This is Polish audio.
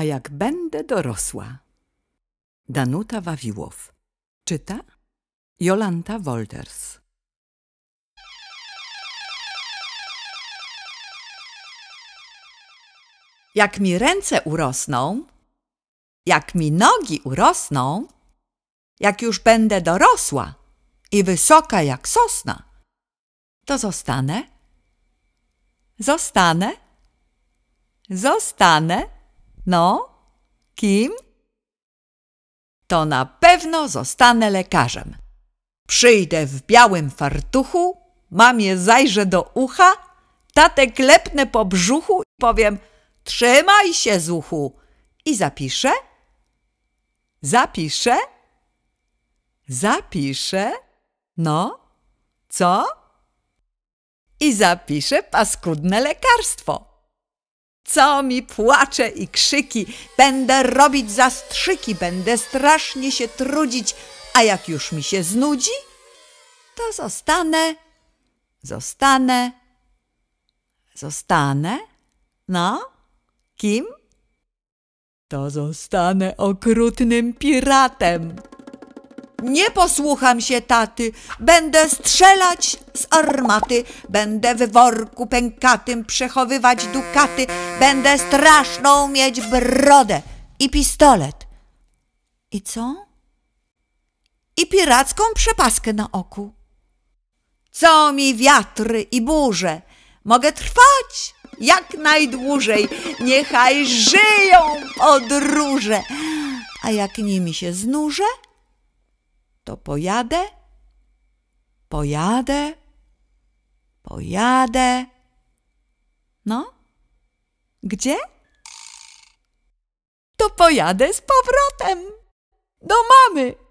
a jak będę dorosła. Danuta Wawiłow. Czyta Jolanta Wolters. Jak mi ręce urosną, jak mi nogi urosną, jak już będę dorosła i wysoka jak sosna, to zostanę, zostanę, zostanę no, kim? To na pewno zostanę lekarzem. Przyjdę w białym fartuchu, mamie zajrzę do ucha, tatę klepnę po brzuchu i powiem trzymaj się zuchu i zapiszę. Zapiszę? Zapiszę? No, co? I zapiszę paskudne lekarstwo. Co mi płacze i krzyki, będę robić zastrzyki, będę strasznie się trudzić, a jak już mi się znudzi, to zostanę, zostanę, zostanę, no, kim? To zostanę okrutnym piratem. Nie posłucham się taty. Będę strzelać z armaty. Będę w worku pękatym przechowywać dukaty. Będę straszną mieć brodę i pistolet. I co? I piracką przepaskę na oku. Co mi wiatry i burze? Mogę trwać jak najdłużej. Niechaj żyją podróże. A jak nimi się znużę? to pojadę, pojadę, pojadę. No, gdzie? To pojadę z powrotem do mamy.